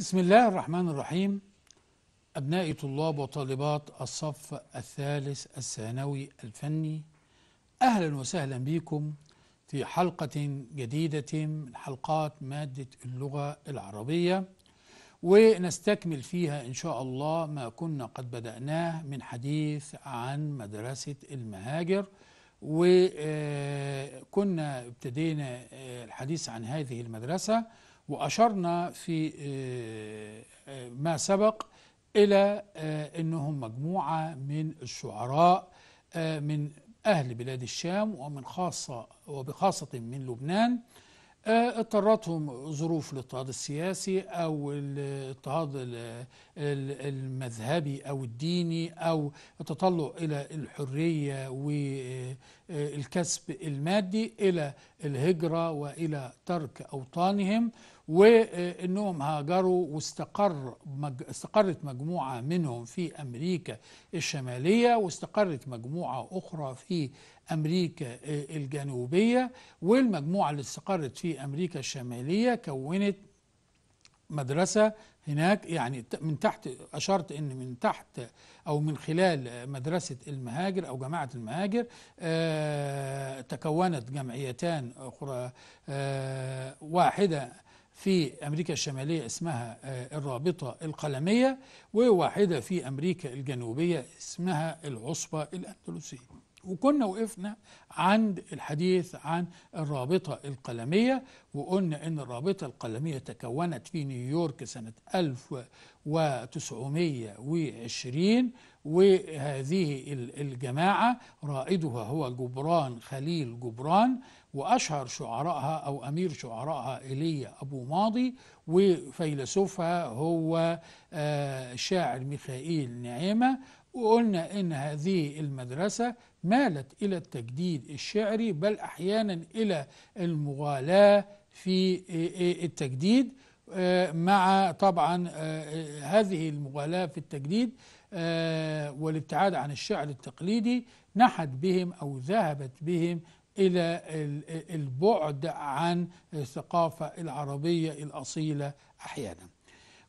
بسم الله الرحمن الرحيم أبنائي طلاب وطالبات الصف الثالث الثانوي الفني أهلا وسهلا بكم في حلقة جديدة من حلقات مادة اللغة العربية ونستكمل فيها إن شاء الله ما كنا قد بدأناه من حديث عن مدرسة المهاجر وكنا ابتدينا الحديث عن هذه المدرسة وأشرنا في آه، آه، ما سبق إلى آه، أنهم مجموعة من الشعراء من أهل بلاد الشام ومن خاصة وبخاصة من لبنان اضطرتهم ظروف الاضطهاد السياسي او الاضطهاد المذهبي او الديني او التطلع الى الحريه والكسب المادي الى الهجره والى ترك اوطانهم وانهم هاجروا واستقر مج... استقرت مجموعه منهم في امريكا الشماليه واستقرت مجموعه اخرى في امريكا الجنوبيه والمجموعه اللي استقرت في امريكا الشماليه كونت مدرسه هناك يعني من تحت اشرت ان من تحت او من خلال مدرسه المهاجر او جماعه المهاجر آه، تكونت جمعيتان اخرى آه، واحده في أمريكا الشمالية اسمها آه، الرابطة القلمية وواحدة في أمريكا الجنوبية اسمها العصبة الأندلسية وكنا وقفنا عند الحديث عن الرابطة القلمية وقلنا أن الرابطة القلمية تكونت في نيويورك سنة 1920 وهذه الجماعة رائدها هو جبران خليل جبران وأشهر شعرائها أو أمير شعرائها إيليا أبو ماضي وفيلسوفها هو آه، الشاعر ميخائيل نعيمة وقلنا إن هذه المدرسة مالت إلى التجديد الشعري بل أحيانا إلى المغالاة في آه، آه، التجديد مع طبعا هذه المغالاة في التجديد والابتعاد عن الشعر التقليدي نحت بهم أو ذهبت بهم إلى البعد عن الثقافة العربية الأصيلة أحيانا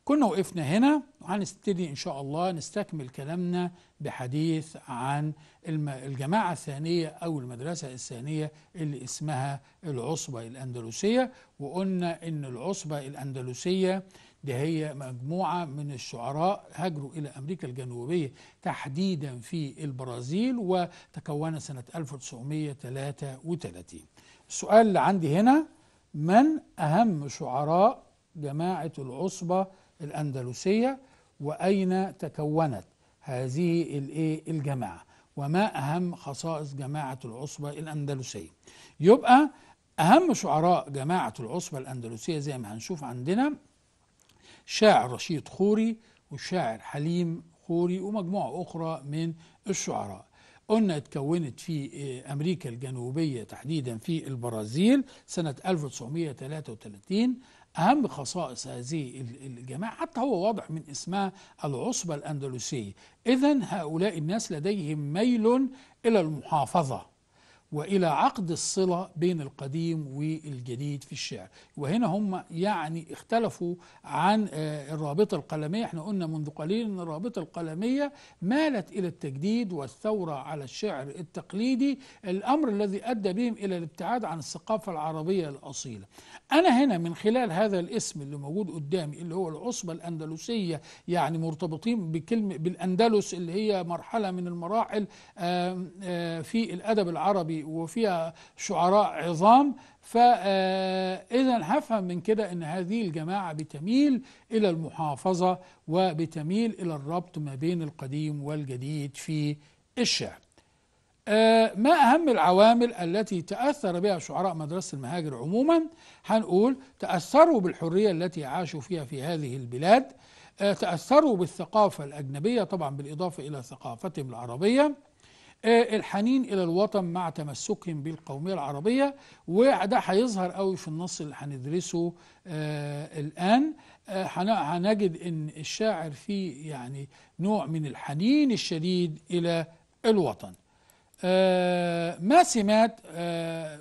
كنا وقفنا هنا وهنبتدي إن شاء الله نستكمل كلامنا بحديث عن الجماعة الثانية أو المدرسة الثانية اللي اسمها العصبة الأندلسية وقلنا إن العصبة الأندلسية دي هي مجموعة من الشعراء هاجروا إلى أمريكا الجنوبية تحديدا في البرازيل وتكون سنة 1933 السؤال اللي عندي هنا من أهم شعراء جماعة العصبة الأندلسية وأين تكونت هذه الجماعة وما أهم خصائص جماعة العصبة الأندلسية يبقى أهم شعراء جماعة العصبة الأندلسية زي ما هنشوف عندنا شاعر رشيد خوري والشاعر حليم خوري ومجموعة أخرى من الشعراء قلنا اتكونت في أمريكا الجنوبية تحديدا في البرازيل سنة 1933 أهم خصائص هذه الجماعة حتى هو واضح من اسمها العصبة الأندلسية إذا هؤلاء الناس لديهم ميل إلى المحافظة وإلى عقد الصلة بين القديم والجديد في الشعر وهنا هم يعني اختلفوا عن آه، الرابطة القلمية احنا قلنا منذ قليل أن الرابطة القلمية مالت إلى التجديد والثورة على الشعر التقليدي الأمر الذي أدى بهم إلى الابتعاد عن الثقافة العربية الأصيلة أنا هنا من خلال هذا الاسم اللي موجود قدامي اللي هو العصبة الأندلسية يعني مرتبطين بكلمة بالأندلس اللي هي مرحلة من المراحل في الأدب العربي وفيها شعراء عظام فإذا هفهم من كده أن هذه الجماعة بتميل إلى المحافظة وبتميل إلى الربط ما بين القديم والجديد في الشعر ما أهم العوامل التي تأثر بها شعراء مدرسة المهاجر عموما هنقول تأثروا بالحرية التي عاشوا فيها في هذه البلاد تأثروا بالثقافة الأجنبية طبعا بالإضافة إلى ثقافتهم العربية آه، الحنين إلى الوطن مع تمسكهم بالقومية العربية وده هيظهر قوي في النص اللي هندرسه آه، الآن آه، هنجد إن الشاعر فيه يعني نوع من الحنين الشديد إلى الوطن ما سمات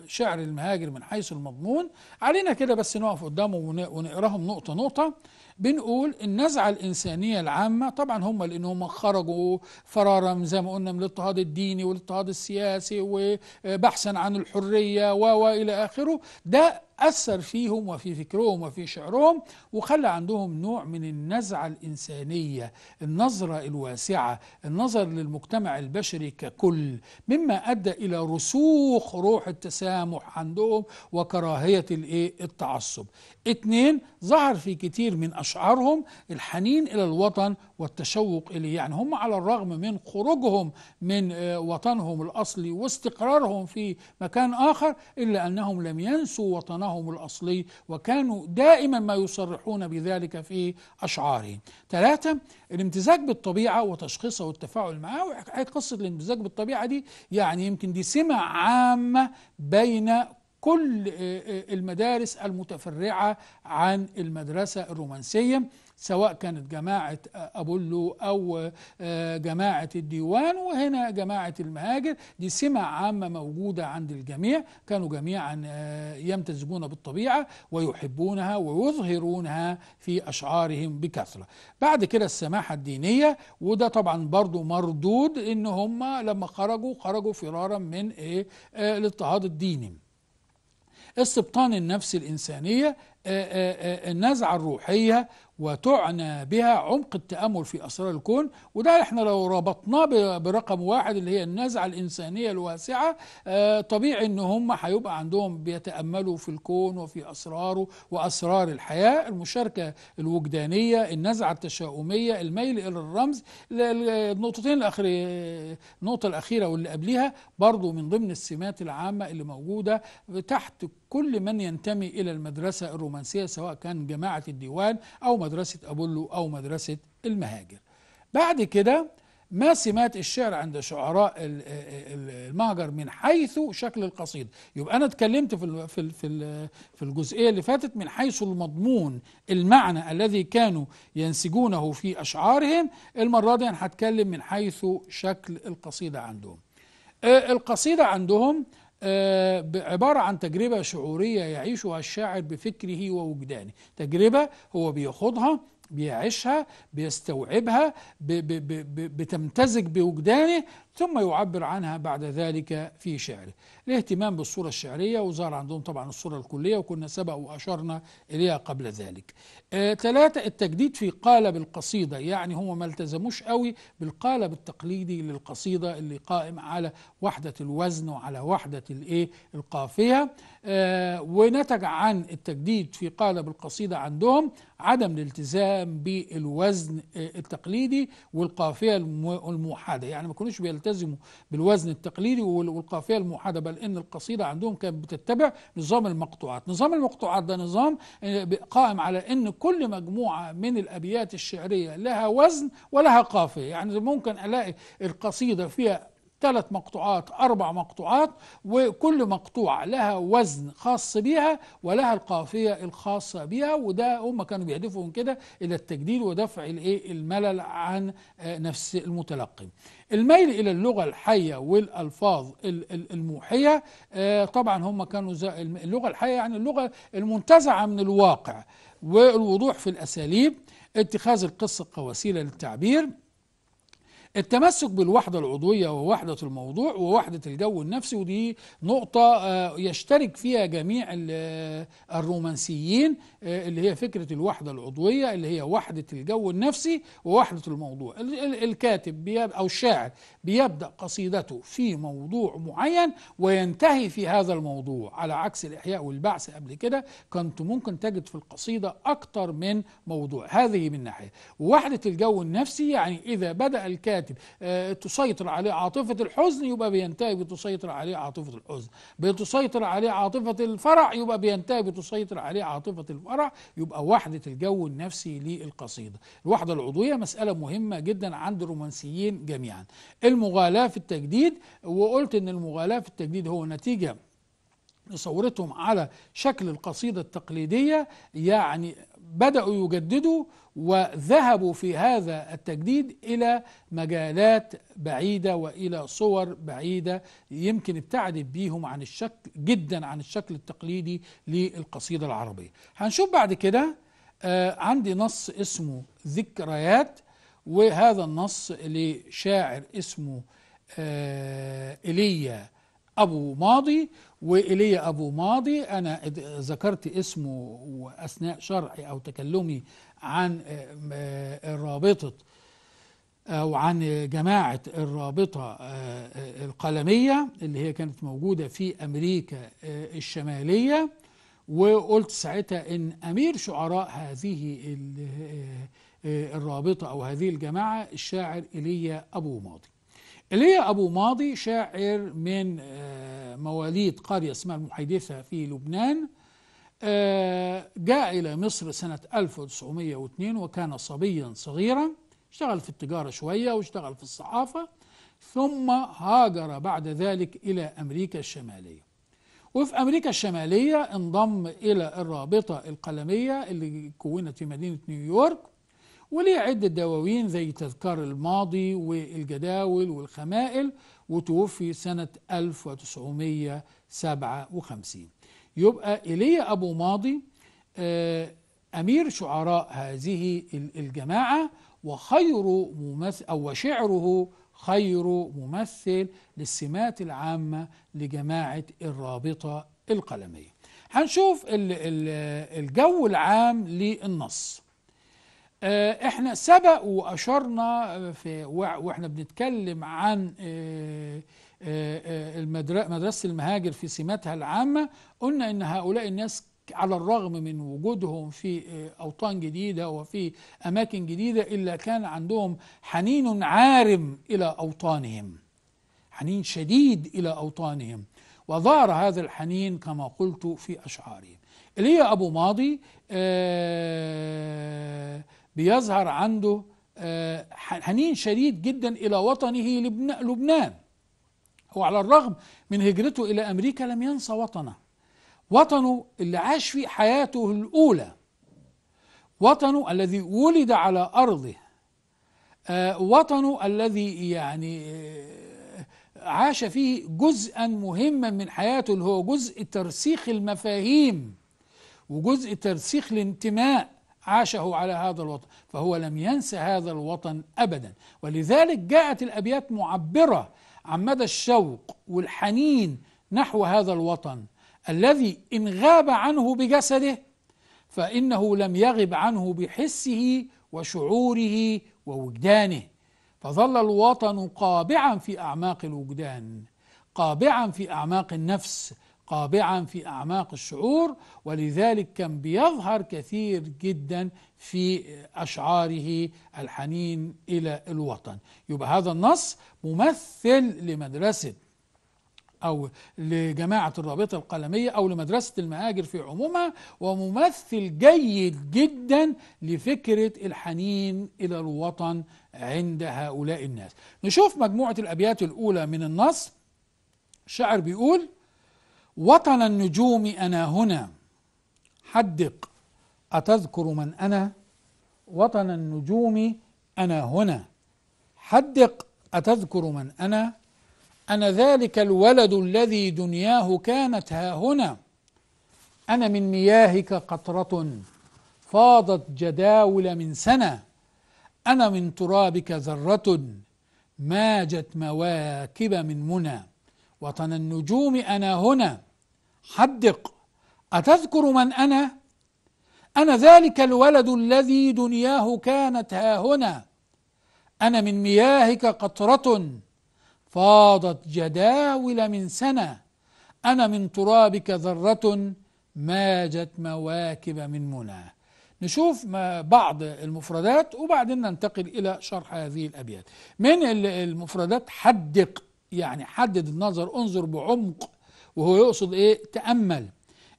شعر المهاجر من حيث المضمون علينا كده بس نقف قدامه ونقراهم نقطة نقطة بنقول النزعة الإنسانية العامة طبعا هم لأنهم خرجوا فرارا زي ما قلنا من الاضطهاد الديني والاضطهاد السياسي وبحثا عن الحرية وإلى آخره ده أثر فيهم وفي فكرهم وفي شعرهم وخلى عندهم نوع من النزعة الإنسانية النظرة الواسعة النظر للمجتمع البشري ككل مما أدى إلى رسوخ روح التسامح عندهم وكراهية التعصب اتنين ظهر في كتير من أشعارهم الحنين إلى الوطن والتشوق إليه يعني هم على الرغم من خروجهم من آه، وطنهم الأصلي واستقرارهم في مكان آخر إلا أنهم لم ينسوا وطنهم الأصلي وكانوا دائما ما يصرحون بذلك في أشعارهم ثلاثة الامتزاج بالطبيعة وتشخيصها والتفاعل معها وحكاية قصة الامتزاج بالطبيعة دي يعني يمكن دي سمة عامة بين كل آه، آه، المدارس المتفرعة عن المدرسة الرومانسية سواء كانت جماعة أبولو أو آه، جماعة الديوان وهنا جماعة المهاجر دي سمة عامة موجودة عند الجميع كانوا جميعا آه، يمتزجون بالطبيعة ويحبونها ويظهرونها في أشعارهم بكثرة بعد كده السماحة الدينية وده طبعا برضو مردود إن هم لما خرجوا خرجوا فرارا من إيه آه، الاضطهاد الديني السبطان النفس الإنسانية آه، آه، آه، النزعة الروحية وتعنى بها عمق التأمل في أسرار الكون وده احنا لو ربطناه برقم واحد اللي هي النزعة الإنسانية الواسعة طبيعي ان هم هيبقى عندهم بيتأملوا في الكون وفي أسراره وأسرار الحياة المشاركة الوجدانية النزعة التشاؤمية الميل إلى الرمز النقطتين الاخر النقطة الأخيرة واللي قبليها برضو من ضمن السمات العامة اللي موجودة تحت كل من ينتمي إلى المدرسة الرومانية الرومانسية سواء كان جماعة الديوان أو مدرسة أبولو أو مدرسة المهاجر بعد كده ما سمات الشعر عند شعراء المهجر من حيث شكل القصيدة يبقى أنا اتكلمت في في في الجزئية اللي فاتت من حيث المضمون المعنى الذي كانوا ينسجونه في أشعارهم المرة دي أنا هتكلم من حيث شكل القصيدة عندهم آه، القصيدة عندهم عبارة عن تجربة شعورية يعيشها الشاعر بفكره ووجدانه تجربة هو بيخوضها بيعيشها بيستوعبها بتمتزج بوجدانه ثم يعبر عنها بعد ذلك في شعره الاهتمام بالصورة الشعرية وظهر عندهم طبعا الصورة الكلية وكنا سبق وأشرنا إليها قبل ذلك ثلاثة آه التجديد في قالب القصيدة يعني هم ما التزموش قوي بالقالب التقليدي للقصيدة اللي قائم على وحدة الوزن وعلى وحدة الإيه القافية آه ونتج عن التجديد في قالب القصيدة عندهم عدم الالتزام بالوزن آه، التقليدي والقافية الموحدة يعني ما كانوش بيلتزموا يلتزموا بالوزن التقليدي والقافيه الموحده بل ان القصيده عندهم كانت بتتبع نظام المقطوعات نظام المقطوعات ده نظام آه، قائم على ان كل مجموعه من الابيات الشعريه لها وزن ولها قافيه يعني ممكن الاقي القصيده فيها ثلاث مقطوعات أربع مقطوعات وكل مقطوعة لها وزن خاص بيها ولها القافية الخاصة بيها وده هم كانوا بيهدفوا من كده إلى التجديد ودفع الإيه الملل عن آه، نفس المتلقي الميل إلى اللغة الحية والألفاظ الموحية آه، طبعا هم كانوا اللغة الحية يعني اللغة المنتزعة من الواقع والوضوح في الأساليب اتخاذ القصة كوسيلة للتعبير التمسك بالوحدة العضوية ووحدة الموضوع ووحدة الجو النفسي ودي نقطة آه، يشترك فيها جميع آه، الرومانسيين آه، اللي هي فكرة الوحدة العضوية اللي هي وحدة الجو النفسي ووحدة الموضوع الكاتب أو الشاعر بيبدأ قصيدته في موضوع معين وينتهي في هذا الموضوع على عكس الإحياء والبعث قبل كده كنت ممكن تجد في القصيدة أكتر من موضوع هذه من ناحية ووحدة الجو النفسي يعني إذا بدأ الكاتب آه، تسيطر عليه عاطفة الحزن يبقى بينتهي بتسيطر عليه عاطفة الحزن بتسيطر عليه عاطفة الفرح يبقى بينتهي بتسيطر عليه عاطفة الفرح والقرع يبقى وحدة الجو النفسي للقصيدة الوحدة العضوية مسألة مهمة جدا عند الرومانسيين جميعا المغالاة في التجديد وقلت ان المغالاة في التجديد هو نتيجة صورتهم على شكل القصيدة التقليدية يعني بدأوا يجددوا وذهبوا في هذا التجديد إلى مجالات بعيدة وإلى صور بعيدة يمكن ابتعدت بيهم عن الشكل جدا عن الشكل التقليدي للقصيدة العربية هنشوف بعد كده آه، عندي نص اسمه ذكريات وهذا النص لشاعر اسمه آه، إيليا أبو ماضي وإلي أبو ماضي أنا ذكرت اسمه أثناء شرحي أو تكلمي عن آه، آه، رابطة أو عن جماعة الرابطة آه، القلمية اللي هي كانت موجودة في أمريكا الشمالية وقلت ساعتها إن أمير شعراء هذه الرابطة أو هذه الجماعة الشاعر إيليا أبو ماضي هي أبو ماضي شاعر من آه، مواليد قرية اسمها المحيدثة في لبنان آه، جاء إلى مصر سنة 1902 وكان صبيا صغيرا اشتغل في التجارة شوية واشتغل في الصحافة ثم هاجر بعد ذلك إلى أمريكا الشمالية وفي أمريكا الشمالية انضم إلى الرابطة القلمية اللي كونت في مدينة نيويورك وليه عدة دواوين زي تذكار الماضي والجداول والخمائل وتوفي سنة 1957 يبقى إيليا أبو ماضي آه، أمير شعراء هذه الجماعة وخير ممثل أو شعره خير ممثل للسمات العامة لجماعة الرابطة القلمية هنشوف الجو العام للنص آه، احنا سبق واشرنا في واحنا بنتكلم عن آه، آه، مدرسه المهاجر في سماتها العامه قلنا ان هؤلاء الناس على الرغم من وجودهم في أوطان جديدة وفي أماكن جديدة إلا كان عندهم حنين عارم إلى أوطانهم حنين شديد إلى أوطانهم وظهر هذا الحنين كما قلت في أشعارهم اللي هي أبو ماضي آه بيظهر عنده آه، حنين شديد جدا إلى وطنه لبنان هو على الرغم من هجرته إلى أمريكا لم ينسى وطنه وطنه اللي عاش فيه حياته الأولى وطنه الذي ولد على أرضه آه، وطنه الذي يعني آه، عاش فيه جزءا مهما من حياته اللي هو جزء ترسيخ المفاهيم وجزء ترسيخ الانتماء عاشه على هذا الوطن فهو لم ينس هذا الوطن أبدا ولذلك جاءت الأبيات معبرة عن مدى الشوق والحنين نحو هذا الوطن الذي إن غاب عنه بجسده فإنه لم يغب عنه بحسه وشعوره ووجدانه فظل الوطن قابعا في أعماق الوجدان قابعا في أعماق النفس قابعا في أعماق الشعور ولذلك كان بيظهر كثير جدا في أشعاره الحنين إلى الوطن يبقى هذا النص ممثل لمدرسة أو لجماعة الرابطة القلمية أو لمدرسة المهاجر في عمومها وممثل جيد جدا لفكرة الحنين إلى الوطن عند هؤلاء الناس نشوف مجموعة الأبيات الأولى من النص الشاعر بيقول وطن النجوم أنا هنا حدق أتذكر من أنا وطن النجوم أنا هنا حدق أتذكر من أنا أنا ذلك الولد الذي دنياه كانت ها هنا أنا من مياهك قطرة فاضت جداول من سنة أنا من ترابك ذرة ماجت مواكب من منى وطن النجوم أنا هنا حدق أتذكر من أنا؟ أنا ذلك الولد الذي دنياه كانت هاهنا أنا من مياهك قطرة فاضت جداول من سنة أنا من ترابك ذرة ماجت مواكب من منى نشوف بعض المفردات وبعدين ننتقل إلى شرح هذه الأبيات من المفردات حدق يعني حدد النظر انظر بعمق وهو يقصد ايه تأمل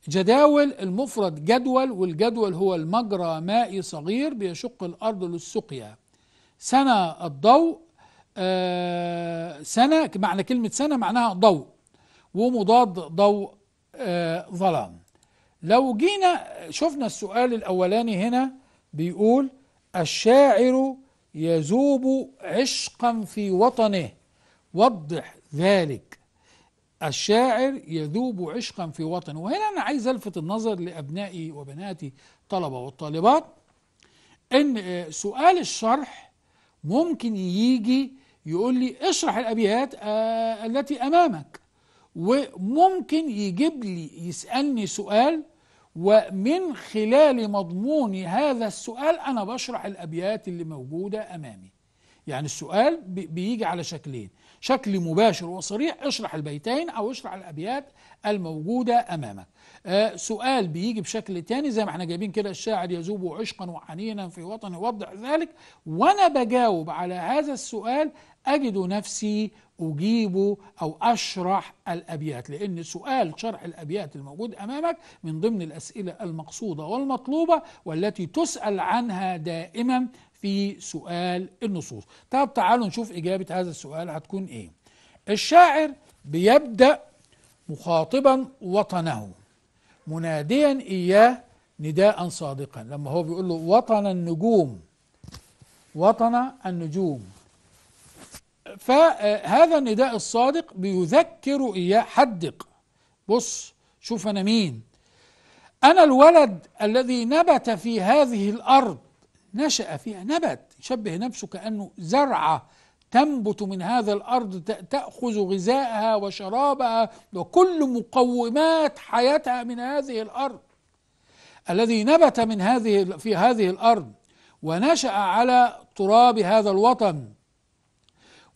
جداول المفرد جدول والجدول هو المجرى مائي صغير بيشق الأرض للسقيا سنة الضوء آه سنة معنى كلمة سنة معناها ضوء ومضاد ضوء آه ظلام لو جينا شفنا السؤال الأولاني هنا بيقول الشاعر يذوب عشقا في وطنه وضح ذلك الشاعر يذوب عشقا في وطنه وهنا أنا عايز ألفت النظر لأبنائي وبناتي الطلبة والطالبات إن آه، سؤال الشرح ممكن يجي يقول لي اشرح الأبيات آه، التي أمامك وممكن يجيب لي يسألني سؤال ومن خلال مضمون هذا السؤال أنا بشرح الأبيات اللي موجودة أمامي يعني السؤال بيجي على شكلين شكل مباشر وصريح اشرح البيتين او اشرح الابيات الموجوده امامك آه سؤال بيجي بشكل تاني زي ما احنا جايبين كده الشاعر يذوب عشقا وحنينا في وطن يوضح ذلك وانا بجاوب على هذا السؤال اجد نفسي اجيبه او اشرح الابيات لان سؤال شرح الابيات الموجود امامك من ضمن الاسئله المقصوده والمطلوبه والتي تسال عنها دائما في سؤال النصوص طب تعالوا نشوف إجابة هذا السؤال هتكون إيه الشاعر بيبدأ مخاطبا وطنه مناديا إياه نداء صادقا لما هو بيقول له وطن النجوم وطن النجوم فهذا النداء الصادق بيذكر إياه حدق بص شوف أنا مين أنا الولد الذي نبت في هذه الأرض نشأ فيها نبت يشبه نفسه كأنه زرعة تنبت من هذا الأرض تأخذ غذاءها وشرابها وكل مقومات حياتها من هذه الأرض الذي نبت من هذه في هذه الأرض ونشأ على تراب هذا الوطن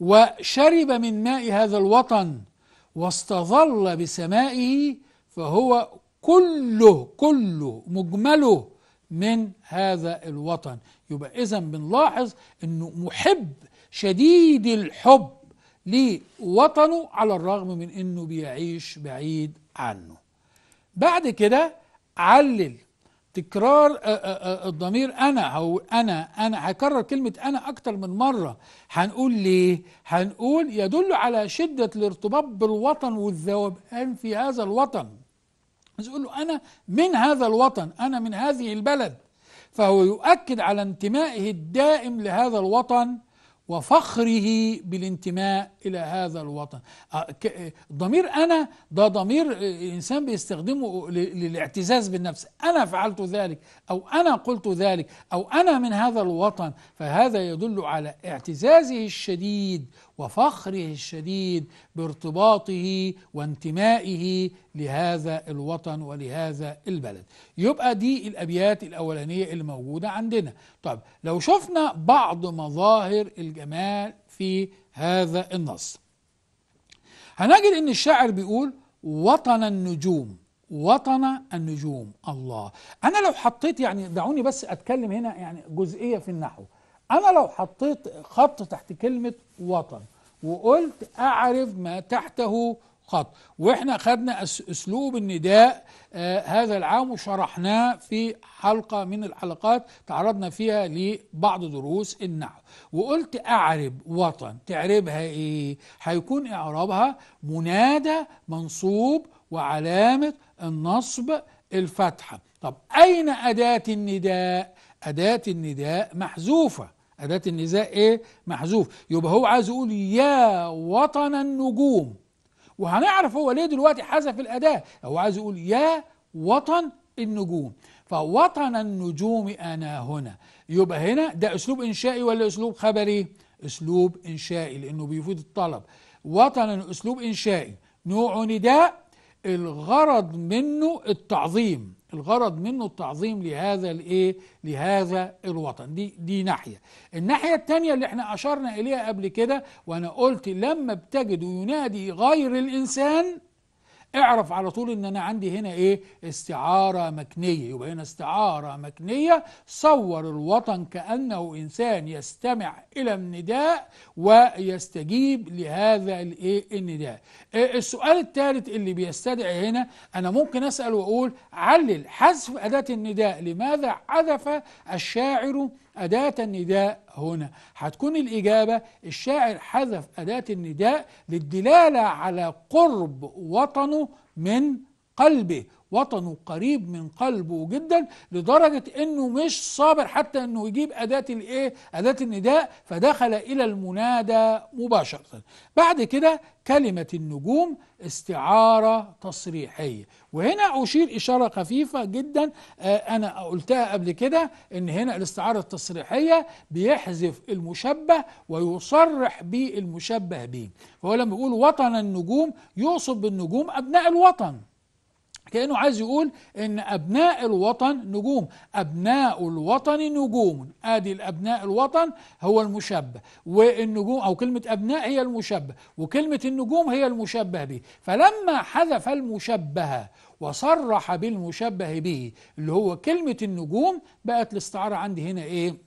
وشرب من ماء هذا الوطن واستظل بسمائه فهو كله كله مجمله من هذا الوطن يبقى إذا بنلاحظ أنه محب شديد الحب لوطنه على الرغم من أنه بيعيش بعيد عنه بعد كده علل تكرار آه، آه، آه، الضمير انا او انا انا هكرر كلمه انا اكتر من مره هنقول ليه هنقول يدل على شده الارتباط بالوطن والذوبان في هذا الوطن بس يقول له أنا من هذا الوطن أنا من هذه البلد فهو يؤكد على انتمائه الدائم لهذا الوطن وفخره بالانتماء إلى هذا الوطن أه، ضمير أنا ده ضمير الإنسان آه، بيستخدمه للاعتزاز بالنفس أنا فعلت ذلك أو أنا قلت ذلك أو أنا من هذا الوطن فهذا يدل على اعتزازه الشديد وفخره الشديد بارتباطه وانتمائه لهذا الوطن ولهذا البلد يبقى دي الأبيات الأولانية اللي موجودة عندنا طب لو شفنا بعض مظاهر الجمال في هذا النص هنجد ان الشاعر بيقول وطن النجوم وطن النجوم الله انا لو حطيت يعني دعوني بس اتكلم هنا يعني جزئيه في النحو أنا لو حطيت خط تحت كلمة وطن وقلت أعرف ما تحته خط وإحنا خدنا أسلوب النداء آه هذا العام وشرحناه في حلقة من الحلقات تعرضنا فيها لبعض دروس النحو وقلت أعرب وطن تعربها إيه؟ هيكون إعرابها منادى منصوب وعلامة النصب الفتحة طب أين أداة النداء؟ أداة النداء محذوفة أداة النزاء إيه محذوف يبقى هو عايز يقول يا وطن النجوم وهنعرف هو ليه دلوقتي حذف الأداة هو عايز يقول يا وطن النجوم فوطن النجوم أنا هنا يبقى هنا ده أسلوب إنشائي ولا أسلوب خبري أسلوب إنشائي لأنه بيفيد الطلب وطن أسلوب إنشائي نوع نداء الغرض منه التعظيم الغرض منه التعظيم لهذا الايه لهذا الوطن دي دي ناحيه الناحيه الثانيه اللي احنا اشرنا اليها قبل كده وانا قلت لما بتجد ينادي غير الانسان اعرف على طول ان انا عندي هنا ايه استعاره مكنيه يبقى هنا استعاره مكنيه صور الوطن كانه انسان يستمع الى النداء ويستجيب لهذا الايه النداء آه، السؤال الثالث اللي بيستدعي هنا انا ممكن اسال واقول علل حذف اداه النداء لماذا حذف الشاعر أداة النداء هنا هتكون الإجابة الشاعر حذف أداة النداء للدلالة على قرب وطنه من قلبه وطنه قريب من قلبه جدا لدرجة انه مش صابر حتى انه يجيب اداة الايه اداة النداء فدخل الى المنادى مباشرة بعد كده كلمة النجوم استعارة تصريحية وهنا أشير إشارة خفيفة جدا آه، أنا قلتها قبل كده إن هنا الاستعارة التصريحية بيحذف المشبه ويصرح بالمشبه به فهو لما يقول وطن النجوم يقصد بالنجوم أبناء الوطن كأنه عايز يقول إن أبناء الوطن نجوم أبناء الوطن نجوم آدي الأبناء الوطن هو المشبه والنجوم أو كلمة أبناء هي المشبه وكلمة النجوم هي المشبه به فلما حذف المشبه وصرح بالمشبه به اللي هو كلمة النجوم بقت الاستعارة عندي هنا إيه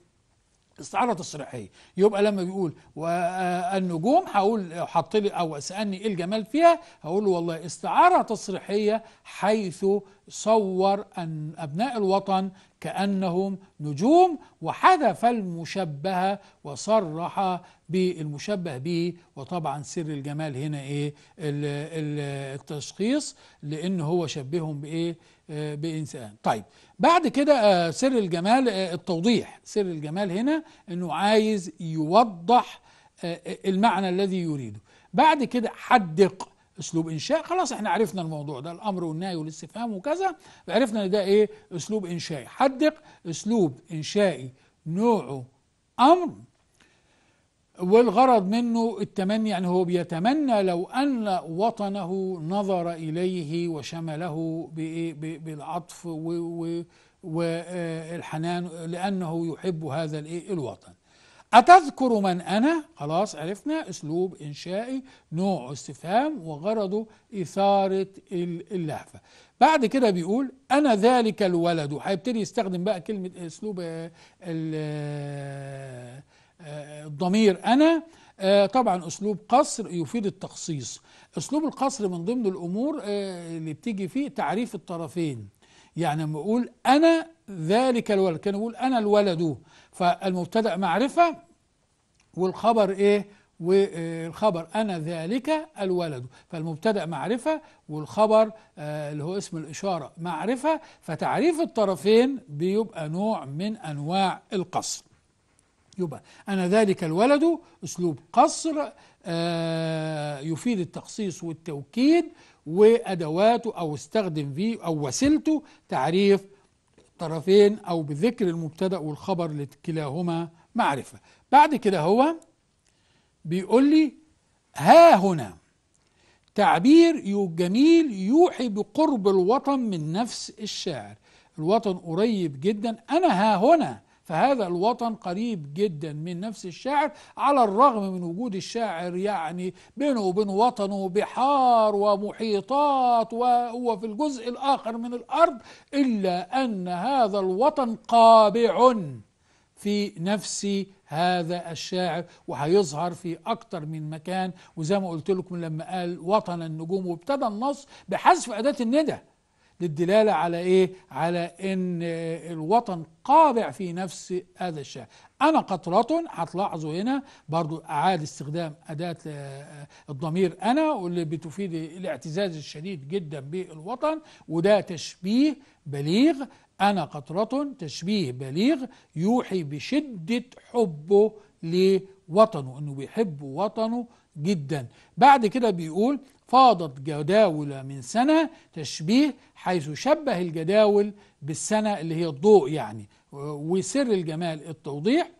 استعاره تصريحيه يبقى لما بيقول والنجوم هقول حط لي او سالني ايه الجمال فيها هقول له والله استعاره تصريحيه حيث صور ان ابناء الوطن كانهم نجوم وحذف المشبه وصرح بالمشبه به وطبعا سر الجمال هنا ايه التشخيص لان هو شبههم بايه آه، بانسان طيب بعد كده آه، سر الجمال آه، التوضيح سر الجمال هنا انه عايز يوضح آه، المعنى الذي يريده بعد كده حدق اسلوب انشاء خلاص احنا عرفنا الموضوع ده الامر والنهي والاستفهام وكذا عرفنا ان ده ايه اسلوب انشائي حدق اسلوب انشائي نوعه امر والغرض منه التمني يعني هو بيتمنى لو أن وطنه نظر إليه وشمله بالعطف والحنان لأنه يحب هذا الوطن أتذكر من أنا؟ خلاص عرفنا أسلوب إنشائي نوع استفهام وغرضه إثارة اللهفة بعد كده بيقول أنا ذلك الولد هيبتدي يستخدم بقى كلمة أسلوب آآ آه، الضمير أنا آه، طبعا أسلوب قصر يفيد التخصيص أسلوب القصر من ضمن الأمور آه، اللي بتيجي فيه تعريف الطرفين يعني لما أقول أنا ذلك الولد كان يقول أنا الولد فالمبتدأ معرفة والخبر إيه والخبر آه، أنا ذلك الولد فالمبتدأ معرفة والخبر اللي هو اسم الإشارة معرفة فتعريف الطرفين بيبقى نوع من أنواع القصر يبقى أنا ذلك الولد أسلوب قصر آه، يفيد التخصيص والتوكيد وأدواته أو استخدم فيه أو وسيلته تعريف طرفين أو بذكر المبتدأ والخبر لكلاهما معرفة بعد كده هو بيقول لي ها هنا تعبير جميل يوحي بقرب الوطن من نفس الشاعر الوطن قريب جدا أنا ها هنا فهذا الوطن قريب جدا من نفس الشاعر على الرغم من وجود الشاعر يعني بينه وبين وطنه بحار ومحيطات وهو في الجزء الآخر من الأرض إلا أن هذا الوطن قابع في نفس هذا الشاعر وهيظهر في أكتر من مكان وزي ما قلت لكم لما قال وطن النجوم وابتدى النص بحذف أداة الندى للدلالة على إيه؟ على إن الوطن قابع في نفس هذا الشأن أنا قطرة هتلاحظوا هنا برضو أعاد استخدام أداة آه، آه، الضمير أنا واللي بتفيد الاعتزاز الشديد جدا بالوطن وده تشبيه بليغ أنا قطرة تشبيه بليغ يوحي بشدة حبه لوطنه أنه بيحب وطنه جدا بعد كده بيقول فاضت جداول من سنة تشبيه حيث شبه الجداول بالسنة اللي هي الضوء يعني وسر الجمال التوضيح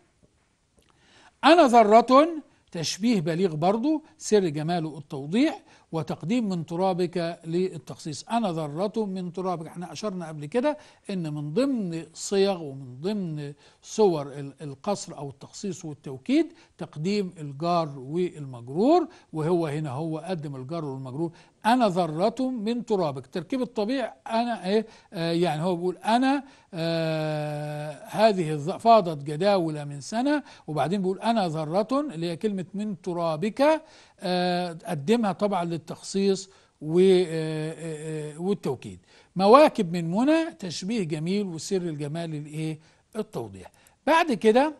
أنا ذرة تشبيه بليغ برضو سر جماله التوضيح وتقديم من ترابك للتخصيص أنا ذرة من ترابك احنا أشرنا قبل كده أن من ضمن صيغ ومن ضمن صور القصر أو التخصيص والتوكيد تقديم الجار والمجرور وهو هنا هو قدم الجار والمجرور انا ذره من ترابك تركيب الطبيعي انا ايه آه يعني هو بيقول انا آه هذه فاضت جداول من سنه وبعدين بيقول انا ذره اللي هي كلمه من ترابك آه قدمها طبعا للتخصيص و آه، آه، والتوكيد مواكب من منى تشبيه جميل وسر الجمال الايه التوضيح بعد كده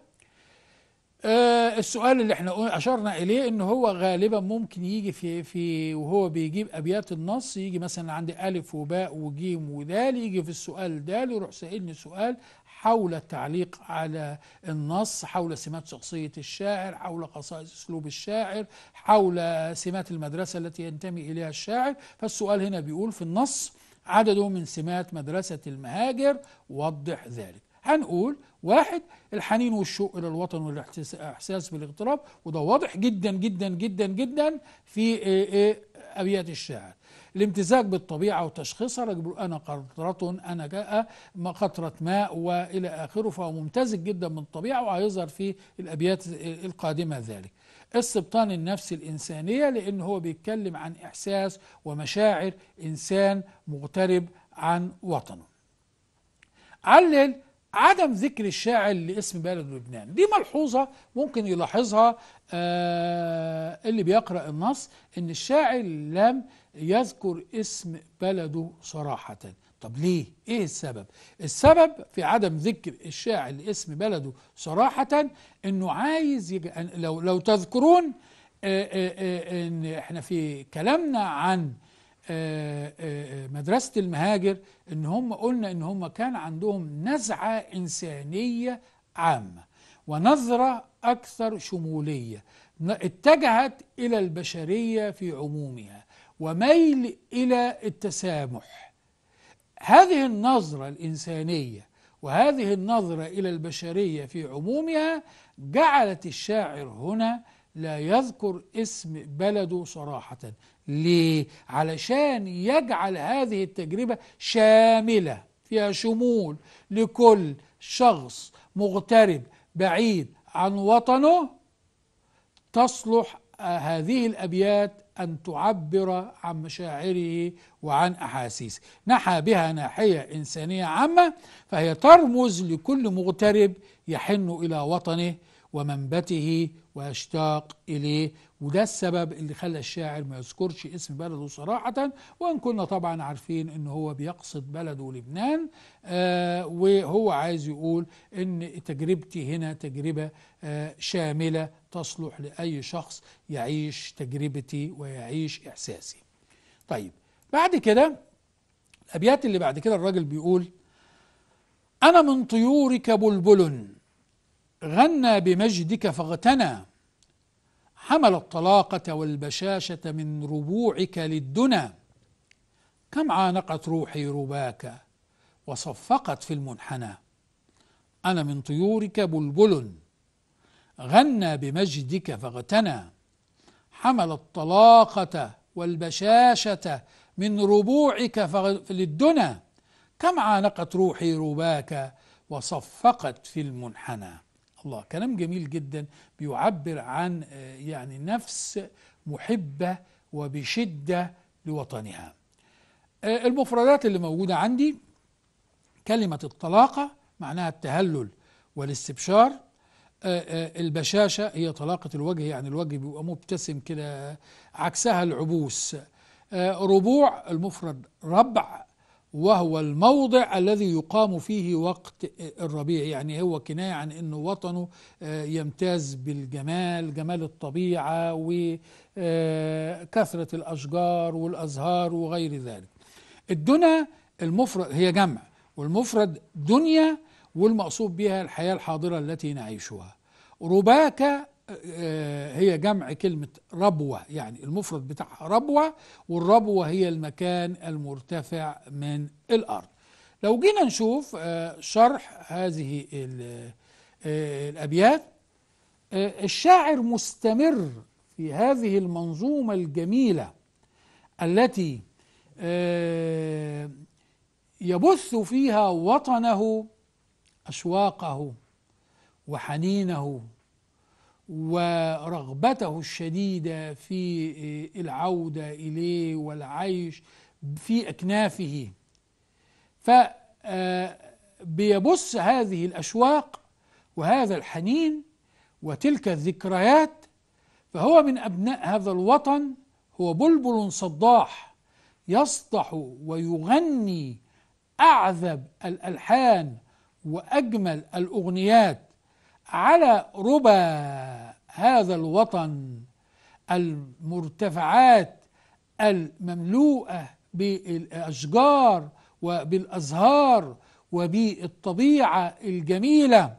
آه السؤال اللي احنا اشرنا اليه ان هو غالبا ممكن يجي في في وهو بيجيب ابيات النص يجي مثلا عند الف وباء وجيم ودال يجي في السؤال ده يروح سائلني سؤال حول التعليق على النص حول سمات شخصيه الشاعر حول خصائص اسلوب الشاعر حول سمات المدرسه التي ينتمي اليها الشاعر فالسؤال هنا بيقول في النص عدد من سمات مدرسه المهاجر وضح ذلك هنقول واحد الحنين والشوق الى الوطن والاحساس بالاغتراب وده واضح جدا جدا جدا جدا في آه، آه، ابيات الشاعر الامتزاج بالطبيعة وتشخيصها رجل أنا قطرة أنا جاء قطرة ماء وإلى آخره فهو ممتزج جدا من الطبيعة وهيظهر في الأبيات آه، القادمة ذلك استبطان النفس الإنسانية لأن هو بيتكلم عن إحساس ومشاعر إنسان مغترب عن وطنه علل عدم ذكر الشاعر لاسم بلد لبنان دي ملحوظة ممكن يلاحظها آه اللي بيقرأ النص ان الشاعر لم يذكر اسم بلده صراحة طب ليه ايه السبب السبب في عدم ذكر الشاعر لاسم بلده صراحة انه عايز يج... لو, لو تذكرون آآ آه، آآ آه، آه، ان احنا في كلامنا عن آه، آه، آه، مدرسة المهاجر ان هم قلنا ان هم كان عندهم نزعة انسانية عامة ونظرة اكثر شمولية اتجهت الى البشرية في عمومها وميل الى التسامح هذه النظرة الانسانية وهذه النظرة الى البشرية في عمومها جعلت الشاعر هنا لا يذكر اسم بلده صراحة ليه؟ علشان يجعل هذه التجربة شاملة فيها شمول لكل شخص مغترب بعيد عن وطنه تصلح هذه الأبيات أن تعبر عن مشاعره وعن أحاسيسه نحى بها ناحية إنسانية عامة فهي ترمز لكل مغترب يحن إلى وطنه ومنبته ويشتاق إليه وده السبب اللي خلى الشاعر ما يذكرش اسم بلده صراحة وإن كنا طبعا عارفين إن هو بيقصد بلده لبنان آه، وهو عايز يقول إن تجربتي هنا تجربة آه، شاملة تصلح لأي شخص يعيش تجربتي ويعيش إحساسي طيب بعد كده الأبيات اللي بعد كده الراجل بيقول أنا من طيورك بلبل غنى بمجدك فاغتنى حمل الطلاقة والبشاشة من ربوعك للدنا كم عانقت روحي رباك وصفقت في المنحنى أنا من طيورك بلبل غنى بمجدك فاغتنى حمل الطلاقة والبشاشة من ربوعك للدنا كم عانقت روحي رباك وصفقت في المنحنى الله كلام جميل جدا بيعبر عن آه، يعني نفس محبة وبشدة لوطنها آه، المفردات اللي موجودة عندي كلمة الطلاقة معناها التهلل والاستبشار آه، البشاشة هي طلاقة الوجه يعني الوجه بيبقى مبتسم كده عكسها العبوس ربوع المفرد ربع وهو الموضع الذي يقام فيه وقت الربيع يعني هو كناية عن أنه وطنه آه، يمتاز بالجمال جمال الطبيعة وكثرة آه، الأشجار والأزهار وغير ذلك الدنا المفرد هي جمع والمفرد دنيا والمقصود بها الحياة الحاضرة التي نعيشها رباك آه، هي جمع كلمة ربوة يعني المفرد بتاعها ربوة والربوة هي المكان المرتفع من الأرض لو جينا نشوف آه، شرح هذه آه، الأبيات الشاعر مستمر في هذه المنظومة الجميلة التي يبث فيها وطنه أشواقه وحنينه ورغبته الشديدة في العودة إليه والعيش في أكنافه فبيبص آه، هذه الأشواق وهذا الحنين وتلك الذكريات فهو من أبناء هذا الوطن هو بلبل صداح يصدح ويغني أعذب الألحان وأجمل الأغنيات على ربى هذا الوطن المرتفعات المملوءه بالاشجار وبالازهار وبالطبيعه الجميله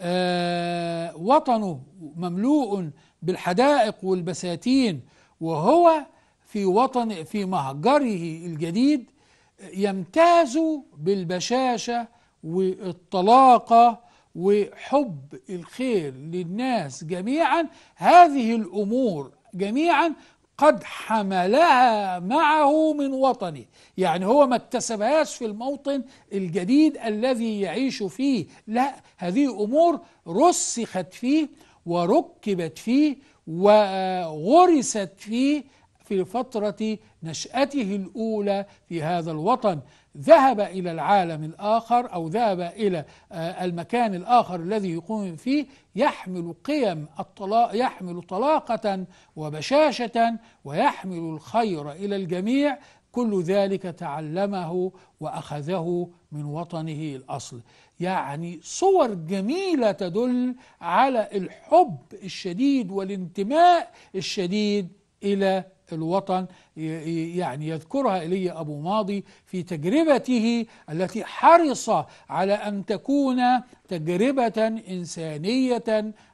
آه وطنه مملوء بالحدائق والبساتين وهو في وطن في مهجره الجديد يمتاز بالبشاشه والطلاقه وحب الخير للناس جميعا هذه الأمور جميعا قد حملها معه من وطنه يعني هو ما اكتسبهاش في الموطن الجديد الذي يعيش فيه لا هذه أمور رسخت فيه وركبت فيه وغرست فيه في فترة نشأته الأولى في هذا الوطن ذهب إلى العالم الآخر أو ذهب إلى آه، المكان الآخر الذي يقوم فيه يحمل قيم الطلاق يحمل طلاقة وبشاشة ويحمل الخير إلى الجميع كل ذلك تعلمه وأخذه من وطنه الأصل يعني صور جميلة تدل على الحب الشديد والانتماء الشديد إلى الوطن يعني يذكرها إلي أبو ماضي في تجربته التي حرص على أن تكون تجربة إنسانية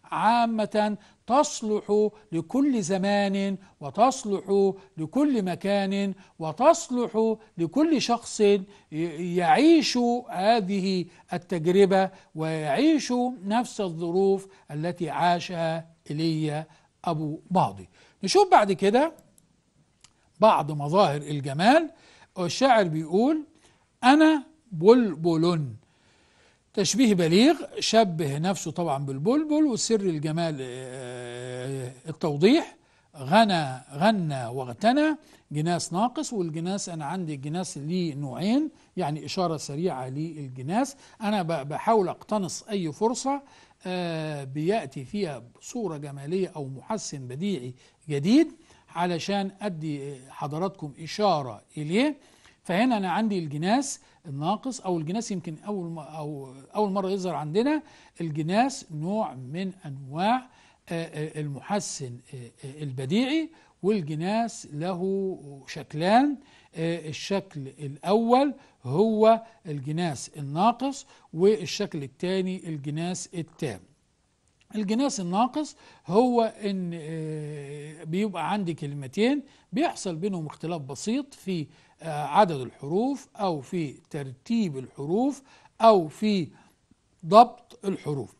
عامة تصلح لكل زمان وتصلح لكل مكان وتصلح لكل شخص يعيش هذه التجربة ويعيش نفس الظروف التي عاشها إلي أبو ماضي نشوف بعد كده بعض مظاهر الجمال والشاعر بيقول أنا بلبل تشبيه بليغ شبه نفسه طبعا بالبلبل وسر الجمال آه، آه، التوضيح غنى غنى واغتنى جناس ناقص والجناس انا عندي الجناس ليه نوعين يعني اشاره سريعه للجناس انا بحاول اقتنص اي فرصه آه، بياتي فيها صوره جماليه او محسن بديعي جديد علشان أدي حضراتكم إشارة إليه فهنا أنا عندي الجناس الناقص أو الجناس يمكن أول, أو أول مرة يظهر عندنا الجناس نوع من أنواع آه، آه، المحسن آه، البديعي والجناس له شكلان الشكل الأول هو الجناس الناقص والشكل الثاني الجناس التام الجناس الناقص هو ان آه، بيبقى عندي كلمتين بيحصل بينهم اختلاف بسيط في آه، عدد الحروف او في ترتيب الحروف او في ضبط الحروف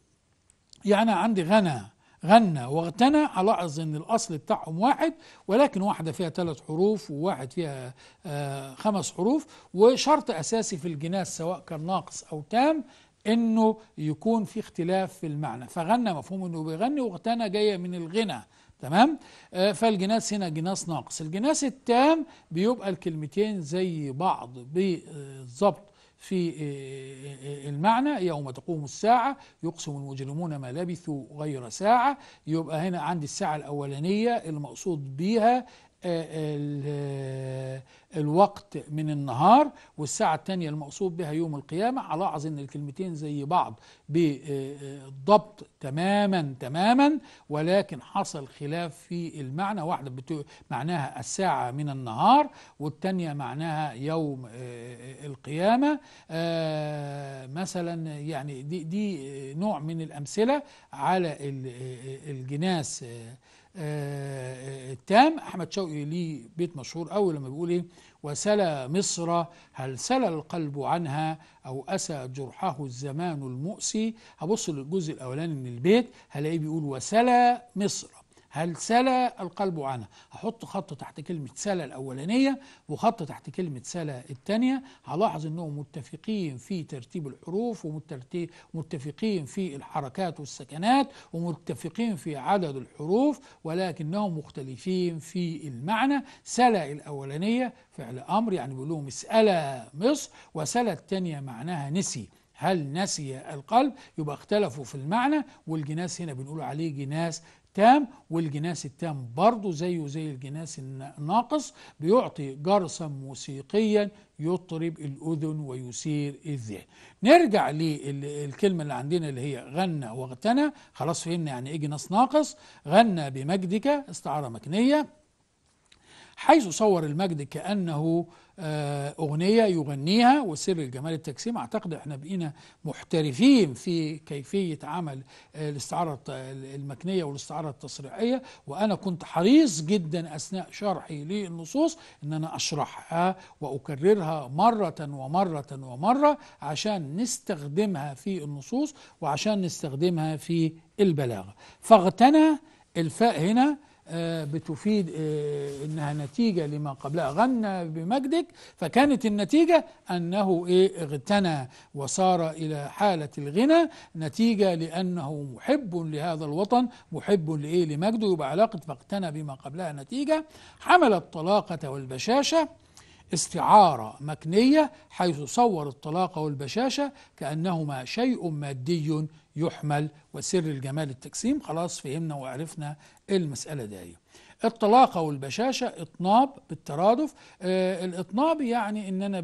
يعني عندي غنى غنى واغتنى الاحظ ان الاصل بتاعهم واحد ولكن واحده فيها ثلاث حروف وواحد فيها آه، خمس حروف وشرط اساسي في الجناس سواء كان ناقص او تام انه يكون في اختلاف في المعنى فغنى مفهوم انه بيغني واغتنى جايه من الغنى تمام آه، فالجناس هنا جناس ناقص الجناس التام بيبقى الكلمتين زي بعض بالظبط في آه، آه، المعنى يوم تقوم الساعة يقسم المجرمون ما لبثوا غير ساعة يبقى هنا عندي الساعة الأولانية المقصود بيها الوقت من النهار والساعة الثانية المقصود بها يوم القيامة هلاحظ ان الكلمتين زي بعض بالضبط تماما تماما ولكن حصل خلاف في المعنى واحدة معناها الساعة من النهار والثانية معناها يوم آه، آه، القيامة آه، مثلا يعني دي, دي نوع من الأمثلة على الجناس آه، آه، التام احمد شوقي ليه بيت مشهور قوي لما بيقول ايه وسلى مصر هل سلى القلب عنها او اسى جرحه الزمان المؤسي هبص للجزء الاولاني من البيت هلاقيه بيقول وسلى مصر هل سلى القلب عنها هحط خط تحت كلمة سلى الأولانية وخط تحت كلمة سلى الثانية هلاحظ أنهم متفقين في ترتيب الحروف ومتفقين في الحركات والسكنات ومتفقين في عدد الحروف ولكنهم مختلفين في المعنى سلى الأولانية فعل أمر يعني بيقول لهم مصر وسلى الثانية معناها نسي هل نسي القلب يبقى اختلفوا في المعنى والجناس هنا بنقول عليه جناس التام والجناس التام برضه زيه زي الجناس الناقص بيعطي جرسا موسيقيا يطرب الأذن ويثير الذهن نرجع للكلمة اللي عندنا اللي هي غنى واغتنى خلاص فهمنا يعني ايه جناس ناقص غنى بمجدك استعارة مكنية حيث صور المجد كأنه آه، أغنية يغنيها وسر الجمال التجسيم أعتقد إحنا بقينا محترفين في كيفية عمل آه، الاستعارة المكنية والاستعارة التصريحية وأنا كنت حريص جدا أثناء شرحي للنصوص إن أنا أشرحها وأكررها مرة ومرة ومرة عشان نستخدمها في النصوص وعشان نستخدمها في البلاغة فاغتنى الفاء هنا آه، بتفيد آه، انها نتيجه لما قبلها غنى بمجدك فكانت النتيجه انه ايه اغتنى وصار الى حاله الغنى نتيجه لانه محب لهذا الوطن محب لايه لمجده يبقى علاقه فاغتنى بما قبلها نتيجه حمل الطلاقه والبشاشه استعارة مكنية حيث صور الطلاقة والبشاشة كأنهما شيء مادي يحمل وسر الجمال التقسيم خلاص فهمنا وعرفنا المسألة دي الطلاقة والبشاشة إطناب بالترادف آه الإطناب يعني إن أنا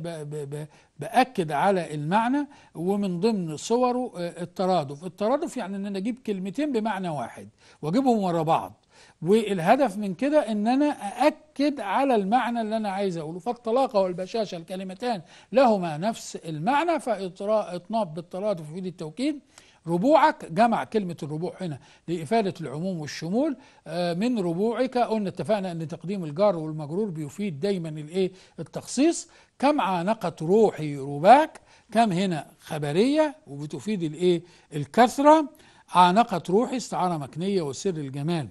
بأكد على المعنى ومن ضمن صوره آه الترادف الترادف يعني إن أنا أجيب كلمتين بمعنى واحد وأجيبهم ورا بعض والهدف من كده ان انا اكد على المعنى اللي انا عايز اقوله فالطلاق والبشاشه الكلمتان لهما نفس المعنى اطناب بالترادف في التوكيد ربوعك جمع كلمة الربوع هنا لإفادة العموم والشمول آه، من ربوعك قلنا اتفقنا أن تقديم الجار والمجرور بيفيد دايما الإيه التخصيص كم عانقة روحي رباك كم هنا خبرية وبتفيد الإيه الكثرة عانقة روحي استعارة مكنية وسر الجمال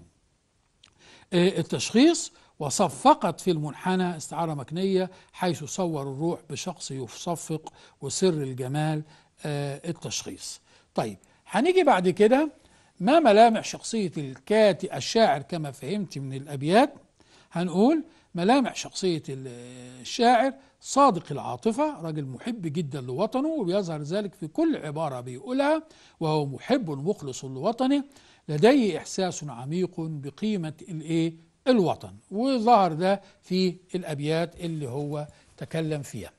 إيه التشخيص وصفقت في المنحنى استعارة مكنية حيث صور الروح بشخص يصفق وسر الجمال آه، التشخيص طيب هنيجي بعد كده ما ملامح شخصية الكاتب الشاعر كما فهمت من الأبيات هنقول ملامح شخصية الشاعر صادق العاطفة راجل محب جدا لوطنه وبيظهر ذلك في كل عبارة بيقولها وهو محب مخلص لوطنه لديه إحساس عميق بقيمة الإيه الوطن وظهر ده في الأبيات اللي هو تكلم فيها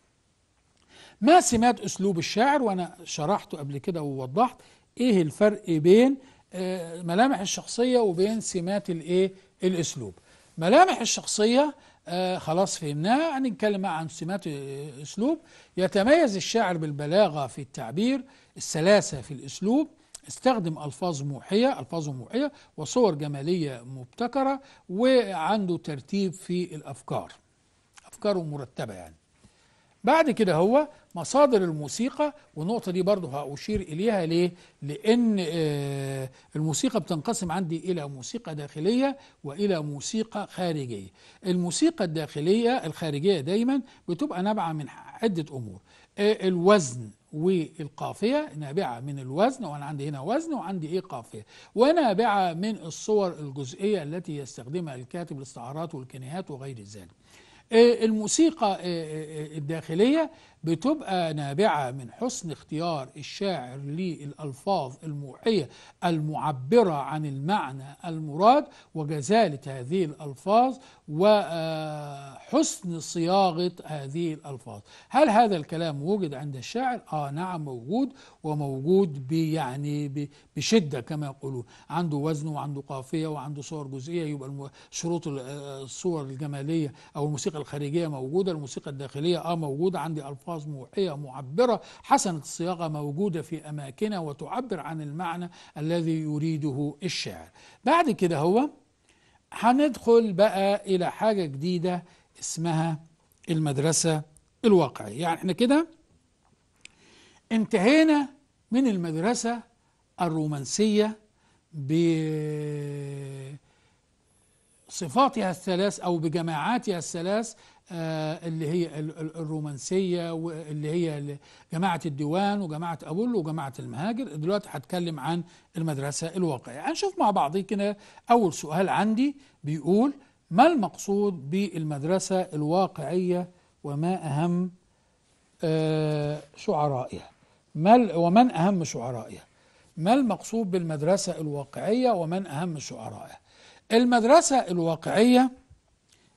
ما سمات أسلوب الشاعر وأنا شرحته قبل كده ووضحت إيه الفرق بين آه، ملامح الشخصية وبين سمات الإيه الأسلوب ملامح الشخصية آه، خلاص فهمناها هنتكلم عن سمات الأسلوب يتميز الشاعر بالبلاغة في التعبير السلاسة في الأسلوب استخدم ألفاظ موحية ألفاظ موحية وصور جمالية مبتكرة وعنده ترتيب في الأفكار أفكاره مرتبة يعني بعد كده هو مصادر الموسيقى والنقطة دي برضه هأشير إليها ليه؟ لأن آه، الموسيقى بتنقسم عندي إلى موسيقى داخلية وإلى موسيقى خارجية. الموسيقى الداخلية الخارجية دايما بتبقى نابعة من عدة أمور. آه، الوزن والقافية نابعة من الوزن وأنا عندي هنا وزن وعندي إيه قافية ونابعة من الصور الجزئية التي يستخدمها الكاتب الاستعارات والكنيهات وغير ذلك آه، الموسيقى آه، آه، الداخلية بتبقى نابعة من حسن اختيار الشاعر للألفاظ الموحية المعبرة عن المعنى المراد وجزالة هذه الألفاظ وحسن صياغة هذه الألفاظ هل هذا الكلام وجد عند الشاعر؟ آه نعم موجود وموجود يعني بشدة كما يقولون عنده وزن وعنده قافية وعنده صور جزئية يبقى شروط الصور الجمالية أو الموسيقى الخارجية موجودة الموسيقى الداخلية آه موجودة عندي ألفاظ ألفاظ موحية معبرة حسنة الصياغة موجودة في أماكنها وتعبر عن المعنى الذي يريده الشاعر بعد كده هو هندخل بقى إلى حاجة جديدة اسمها المدرسة الواقعية يعني احنا كده انتهينا من المدرسة الرومانسية بصفاتها الثلاث أو بجماعاتها الثلاث آه، اللي هي الرومانسيه واللي هي جماعه الديوان وجماعه ابولو وجماعه المهاجر دلوقتي هتكلم عن المدرسه الواقعيه هنشوف مع بعض كده اول سؤال عندي بيقول ما المقصود بالمدرسه الواقعيه وما اهم آه، شعرائها ما ومن اهم شعرائها ما المقصود بالمدرسه الواقعيه ومن اهم شعرائها المدرسه الواقعيه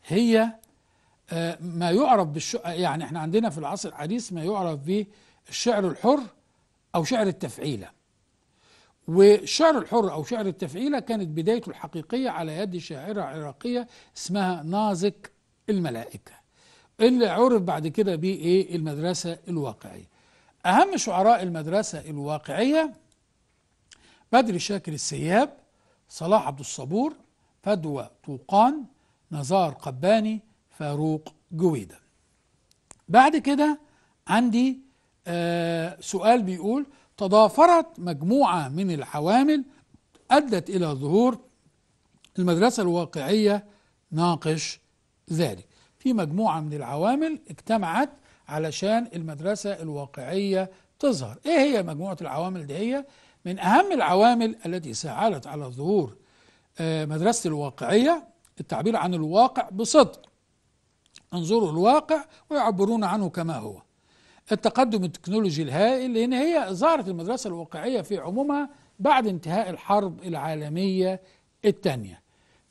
هي آه، ما يعرف بالش... يعني احنا عندنا في العصر الحديث ما يعرف بالشعر الحر أو شعر التفعيلة والشعر الحر أو شعر التفعيلة كانت بدايته الحقيقية على يد شاعرة عراقية اسمها نازك الملائكة اللي عرف بعد كده بإيه المدرسة الواقعية أهم شعراء المدرسة الواقعية بدر شاكر السياب صلاح عبد الصبور فدوى طوقان نزار قباني فاروق جويدة بعد كده عندي آه سؤال بيقول تضافرت مجموعة من العوامل أدت إلى ظهور المدرسة الواقعية ناقش ذلك في مجموعة من العوامل اجتمعت علشان المدرسة الواقعية تظهر ايه هي مجموعة العوامل دي هي من أهم العوامل التي ساعدت على ظهور آه، مدرسة الواقعية التعبير عن الواقع بصدق انظروا الواقع ويعبرون عنه كما هو التقدم التكنولوجي الهائل لان هي ظهرت المدرسه الواقعيه في عمومها بعد انتهاء الحرب العالميه الثانيه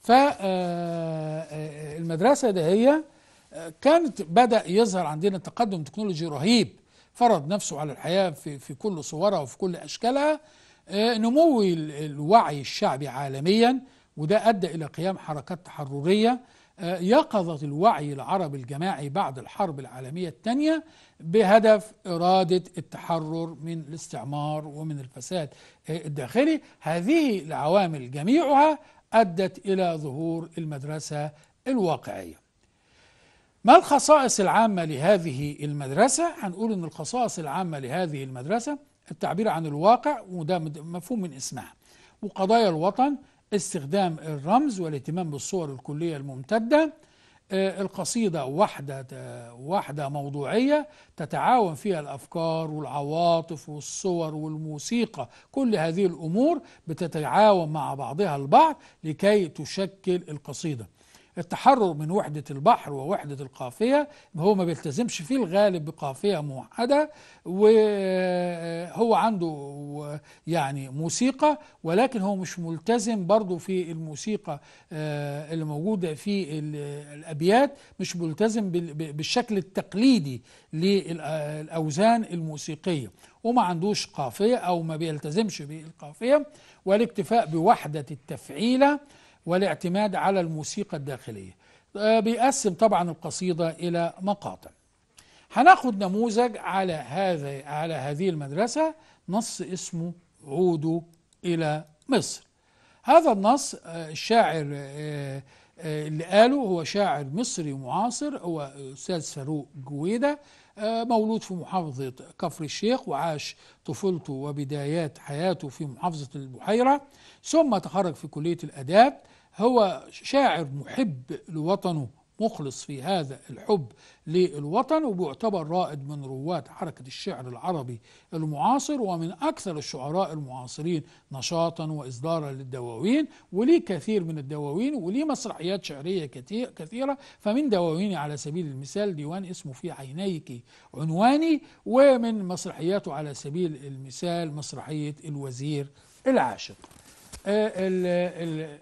فالمدرسه آه، آه، ده هي آه، كانت بدا يظهر عندنا تقدم تكنولوجي رهيب فرض نفسه على الحياه في في كل صورها وفي كل اشكالها نمو الوعي الشعبي عالميا وده ادى الى قيام حركات تحرريه يقظة الوعي العربي الجماعي بعد الحرب العالمية الثانية بهدف إرادة التحرر من الاستعمار ومن الفساد الداخلي هذه العوامل جميعها أدت إلى ظهور المدرسة الواقعية ما الخصائص العامة لهذه المدرسة؟ هنقول إن الخصائص العامة لهذه المدرسة التعبير عن الواقع وده مفهوم من اسمها وقضايا الوطن استخدام الرمز والاهتمام بالصور الكلية الممتدة آه، القصيدة وحدة آه، وحدة موضوعية تتعاون فيها الأفكار والعواطف والصور والموسيقى كل هذه الأمور بتتعاون مع بعضها البعض لكي تشكل القصيدة التحرر من وحدة البحر ووحدة القافية هو ما بيلتزمش في الغالب بقافية موحدة وهو عنده يعني موسيقى ولكن هو مش ملتزم برضه في الموسيقى آه، اللي موجودة في الأبيات مش ملتزم بالشكل التقليدي للأوزان الموسيقية وما عندوش قافية أو ما بيلتزمش بالقافية والاكتفاء بوحدة التفعيلة والاعتماد على الموسيقى الداخلية آه، بيقسم طبعا القصيدة إلى مقاطع هناخد نموذج على هذا على هذه المدرسة نص اسمه عودوا إلى مصر هذا النص آه، الشاعر آه، اللي قاله هو شاعر مصري معاصر هو أستاذ فاروق جويدة مولود في محافظة كفر الشيخ وعاش طفولته وبدايات حياته في محافظة البحيرة ثم تخرج في كلية الآداب هو شاعر محب لوطنه مخلص في هذا الحب للوطن وبيعتبر رائد من رواد حركة الشعر العربي المعاصر ومن أكثر الشعراء المعاصرين نشاطا وإصدارا للدواوين وليه كثير من الدواوين وليه مسرحيات شعرية كثيرة فمن دواويني على سبيل المثال ديوان اسمه في عينيك عنواني ومن مسرحياته على سبيل المثال مسرحية الوزير العاشق آه ال ال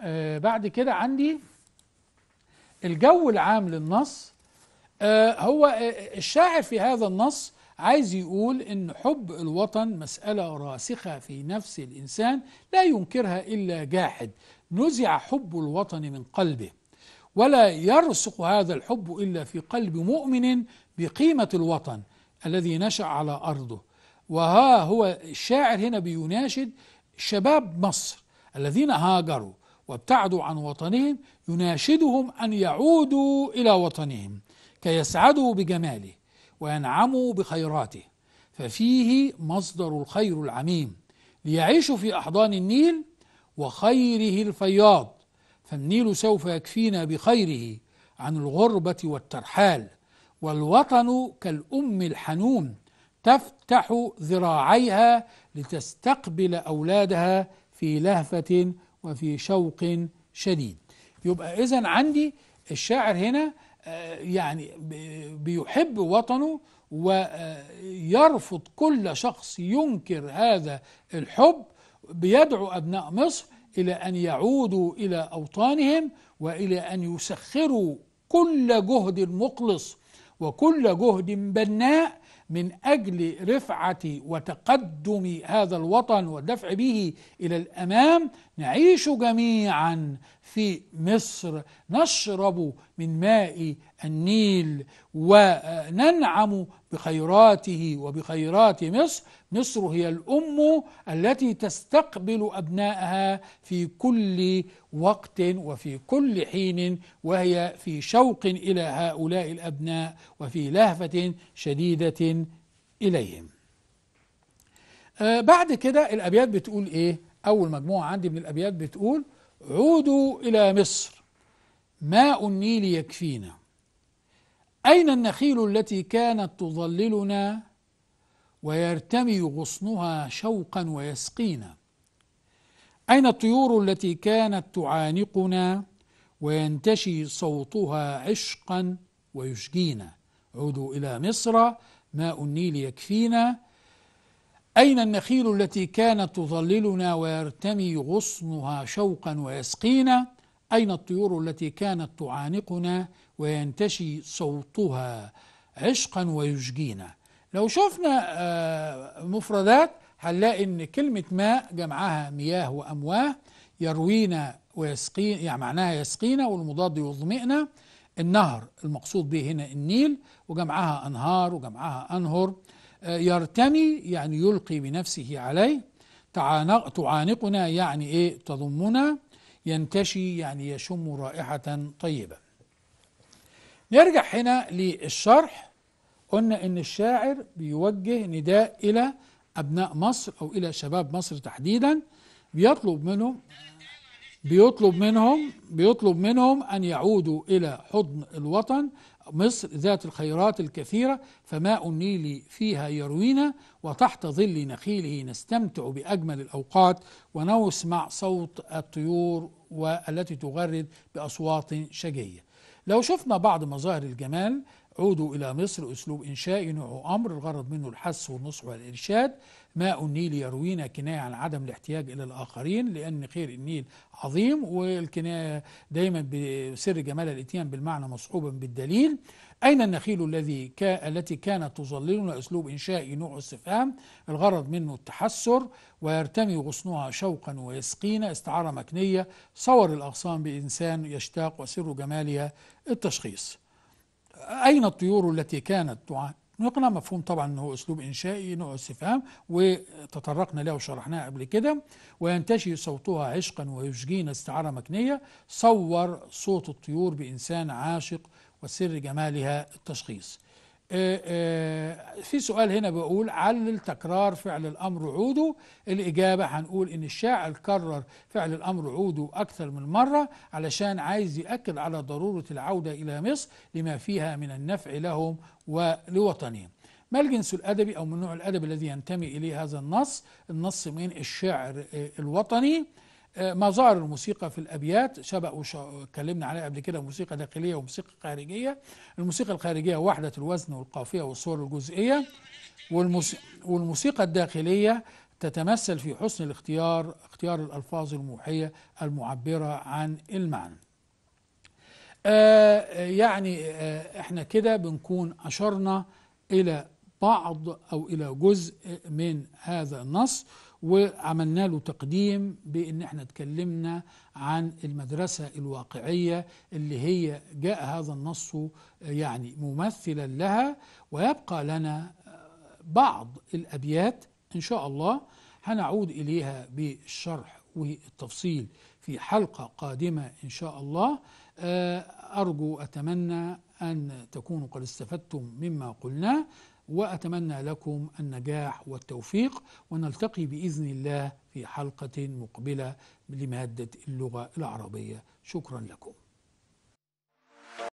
آه بعد كده عندي الجو العام للنص آه هو آه، الشاعر في هذا النص عايز يقول ان حب الوطن مسألة راسخة في نفس الإنسان لا ينكرها إلا جاحد نزع حب الوطن من قلبه ولا يرسخ هذا الحب إلا في قلب مؤمن بقيمة الوطن الذي نشأ على أرضه وها هو الشاعر هنا بيناشد شباب مصر الذين هاجروا وابتعدوا عن وطنهم يناشدهم أن يعودوا إلى وطنهم كي يسعدوا بجماله وينعموا بخيراته ففيه مصدر الخير العميم ليعيشوا في أحضان النيل وخيره الفياض فالنيل سوف يكفينا بخيره عن الغربة والترحال والوطن كالأم الحنون تفتح ذراعيها لتستقبل أولادها في لهفة وفي شوق شديد يبقى إذا عندي الشاعر هنا آه، يعني بيحب وطنه ويرفض آه، كل شخص ينكر هذا الحب بيدعو أبناء مصر إلى أن يعودوا إلى أوطانهم وإلى أن يسخروا كل جهد مخلص وكل جهد بناء من أجل رفعة وتقدم هذا الوطن والدفع به إلى الأمام نعيش جميعا في مصر نشرب من ماء النيل وننعم بخيراته وبخيرات مصر مصر هي الأم التي تستقبل أبنائها في كل وقت وفي كل حين وهي في شوق إلى هؤلاء الأبناء وفي لهفة شديدة إليهم آه، بعد كده الأبيات بتقول إيه أول مجموعة عندي من الأبيات بتقول عودوا إلى مصر ماء النيل يكفينا أين النخيل التي كانت تظللنا ويرتمي غصنها شوقا ويسقينا أين الطيور التي كانت تعانقنا وينتشي صوتها عشقا ويشجينا عودوا إلى مصر ماء النيل يكفينا أين النخيل التي كانت تظللنا ويرتمي غصنها شوقا ويسقينا أين الطيور التي كانت تعانقنا وينتشي صوتها عشقا ويشجينا لو شفنا آه، مفردات هنلاقي ان كلمة ماء جمعها مياه وأمواه يروينا ويسقينا يعني معناها يسقينا والمضاد يظمئنا النهر المقصود به هنا النيل وجمعها أنهار وجمعها أنهر آه، يرتمي يعني يلقي بنفسه عليه تعانقنا يعني ايه تضمنا ينتشي يعني يشم رائحة طيبة نرجع هنا للشرح قلنا ان الشاعر بيوجه نداء الى ابناء مصر او الى شباب مصر تحديدا بيطلب منهم بيطلب منهم بيطلب منهم ان يعودوا الى حضن الوطن مصر ذات الخيرات الكثيره فماء النيل فيها يروينا وتحت ظل نخيله نستمتع باجمل الاوقات ونسمع صوت الطيور والتي تغرد بأصوات شجية لو شفنا بعض مظاهر الجمال عودوا إلى مصر أسلوب إنشائي نوع أمر الغرض منه الحث والنصح والإرشاد ماء النيل يروينا كناية عن عدم الاحتياج إلى الآخرين لأن خير النيل عظيم والكناية دايما بسر جمال الاتيان بالمعنى مصحوبا بالدليل أين النخيل الذي كا التي كانت تظللنا أسلوب إنشائي نوع استفهام الغرض منه التحسر ويرتمي غصنها شوقا ويسقينا استعارة مكنية صور الأغصان بإنسان يشتاق وسر جمالها التشخيص أين الطيور التي كانت تعاني نقنع مفهوم طبعا هو أسلوب إنشائي نوع استفهام وتطرقنا له وشرحناه قبل كده وينتشي صوتها عشقا ويشجينا استعارة مكنية صور صوت الطيور بإنسان عاشق وسر جمالها التشخيص آه، آه، في سؤال هنا بقول علل تكرار فعل الأمر عوده الإجابة هنقول إن الشاعر كرر فعل الأمر عوده أكثر من مرة علشان عايز يأكد على ضرورة العودة إلى مصر لما فيها من النفع لهم ولوطنهم ما الجنس الأدبي أو من نوع الأدب الذي ينتمي إليه هذا النص النص من الشعر آه، الوطني آه، مظاهر الموسيقى في الابيات سبق واتكلمنا عليها قبل كده موسيقى داخليه وموسيقى خارجيه الموسيقى الخارجيه وحده الوزن والقافيه والصور الجزئيه والموسيقى الداخليه تتمثل في حسن الاختيار اختيار الالفاظ الموحيه المعبره عن المعنى آه يعني آه احنا كده بنكون اشرنا الى بعض او الى جزء من هذا النص وعملنا له تقديم بان احنا اتكلمنا عن المدرسه الواقعيه اللي هي جاء هذا النص آه، يعني ممثلا لها ويبقى لنا آه، بعض الابيات ان شاء الله هنعود اليها بالشرح والتفصيل في حلقه قادمه ان شاء الله آه، ارجو اتمنى ان تكونوا قد استفدتم مما قلناه وأتمنى لكم النجاح والتوفيق ونلتقي بإذن الله في حلقة مقبلة لمادة اللغة العربية شكرا لكم